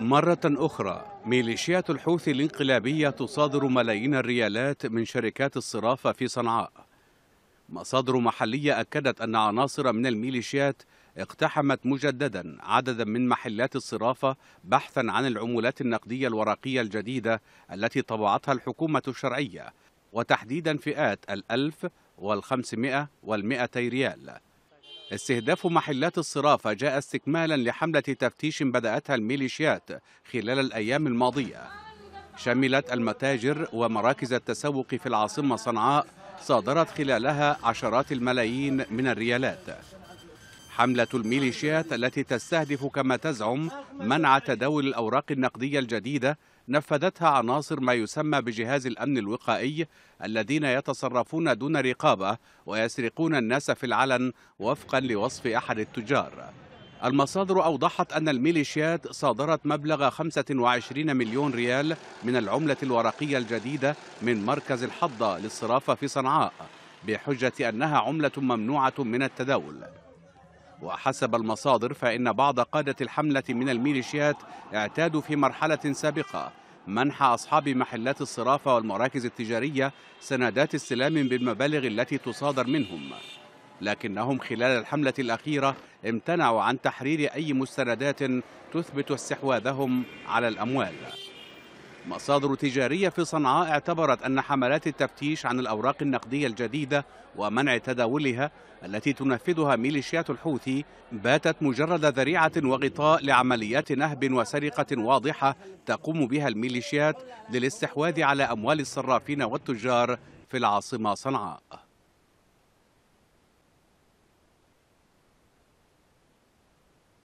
مرة أخرى ميليشيات الحوثي الانقلابية تصادر ملايين الريالات من شركات الصرافة في صنعاء مصادر محلية أكدت أن عناصر من الميليشيات اقتحمت مجددا عددا من محلات الصرافة بحثا عن العمولات النقدية الورقية الجديدة التي طبعتها الحكومة الشرعية وتحديدا فئات الألف والخمسمائة والمائتي ريال استهداف محلات الصرافة جاء استكمالا لحملة تفتيش بدأتها الميليشيات خلال الأيام الماضية شملت المتاجر ومراكز التسوق في العاصمة صنعاء صادرت خلالها عشرات الملايين من الريالات حملة الميليشيات التي تستهدف كما تزعم منع تداول الأوراق النقدية الجديدة نفذتها عناصر ما يسمى بجهاز الأمن الوقائي الذين يتصرفون دون رقابة ويسرقون الناس في العلن وفقا لوصف أحد التجار المصادر أوضحت أن الميليشيات صادرت مبلغ 25 مليون ريال من العملة الورقية الجديدة من مركز الحضة للصرافة في صنعاء بحجة أنها عملة ممنوعة من التداول وحسب المصادر فإن بعض قادة الحملة من الميليشيات اعتادوا في مرحلة سابقة منح أصحاب محلات الصرافة والمراكز التجارية سندات استلام بالمبالغ التي تصادر منهم لكنهم خلال الحملة الأخيرة امتنعوا عن تحرير أي مستندات تثبت استحواذهم على الأموال مصادر تجارية في صنعاء اعتبرت أن حملات التفتيش عن الأوراق النقدية الجديدة ومنع تداولها التي تنفذها ميليشيات الحوثي باتت مجرد ذريعة وغطاء لعمليات نهب وسرقة واضحة تقوم بها الميليشيات للاستحواذ على أموال الصرافين والتجار في العاصمة صنعاء